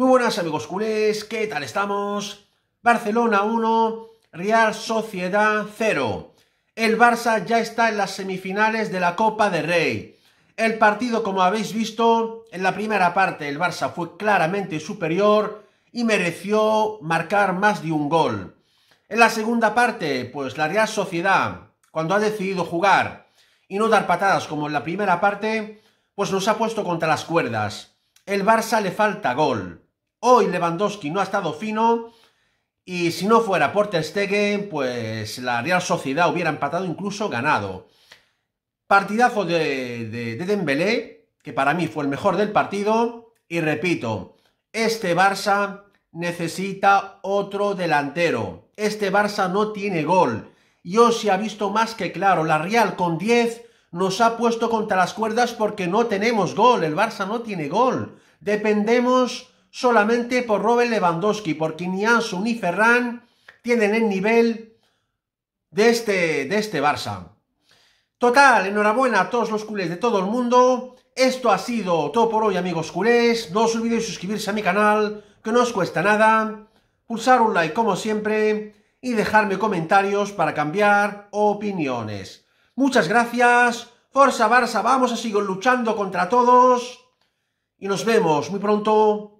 Muy buenas amigos culés, ¿qué tal estamos? Barcelona 1, Real Sociedad 0. El Barça ya está en las semifinales de la Copa de Rey. El partido, como habéis visto, en la primera parte el Barça fue claramente superior y mereció marcar más de un gol. En la segunda parte, pues la Real Sociedad, cuando ha decidido jugar y no dar patadas como en la primera parte, pues nos ha puesto contra las cuerdas. El Barça le falta gol. Hoy Lewandowski no ha estado fino y si no fuera por Ter Stegen, pues la Real Sociedad hubiera empatado incluso ganado. Partidazo de, de, Dembélé, que para mí fue el mejor del partido. Y repito, este Barça necesita otro delantero. Este Barça no tiene gol. Y os se ha visto más que claro. La Real con 10 nos ha puesto contra las cuerdas porque no tenemos gol. El Barça no tiene gol. Dependemos solamente por Robert Lewandowski, porque ni Ansu ni Ferran tienen el nivel de este, de este Barça. Total, enhorabuena a todos los culés de todo el mundo. Esto ha sido todo por hoy, amigos culés. No os olvidéis suscribirse a mi canal, que no os cuesta nada. Pulsar un like, como siempre, y dejarme comentarios para cambiar opiniones. Muchas gracias. Forza Barça, vamos a seguir luchando contra todos. Y nos vemos muy pronto